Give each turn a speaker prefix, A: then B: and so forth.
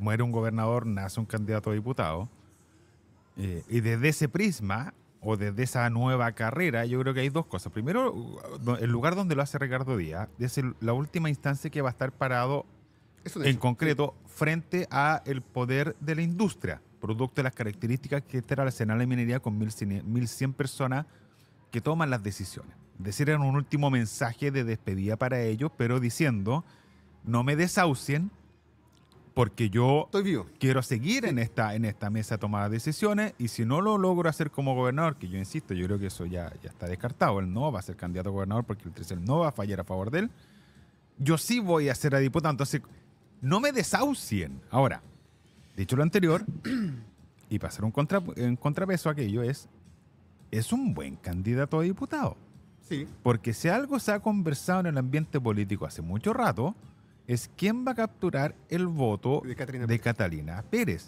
A: muere un gobernador, nace un candidato a diputado. Eh, y desde ese prisma o desde esa nueva carrera, yo creo que hay dos cosas. Primero, el lugar donde lo hace Ricardo Díaz es la última instancia que va a estar parado
B: en concreto
A: frente a el poder de la industria, producto de las características que tiene este era el arsenal de minería con 1.100 personas que toman las decisiones. Es decir, era un último mensaje de despedida para ellos, pero diciendo, no me desahucien, porque yo quiero seguir en esta, en esta mesa tomada de decisiones y si no lo logro hacer como gobernador, que yo insisto, yo creo que eso ya, ya está descartado, él no va a ser candidato a gobernador porque el no va a fallar a favor de él, yo sí voy a ser a diputado, entonces no me desahucien. Ahora, dicho lo anterior, y pasar un, un contrapeso a aquello es, es un buen candidato a diputado. Sí. Porque si algo se ha conversado en el ambiente político hace mucho rato, es quién va a capturar el voto de Catalina, Catalina Pérez.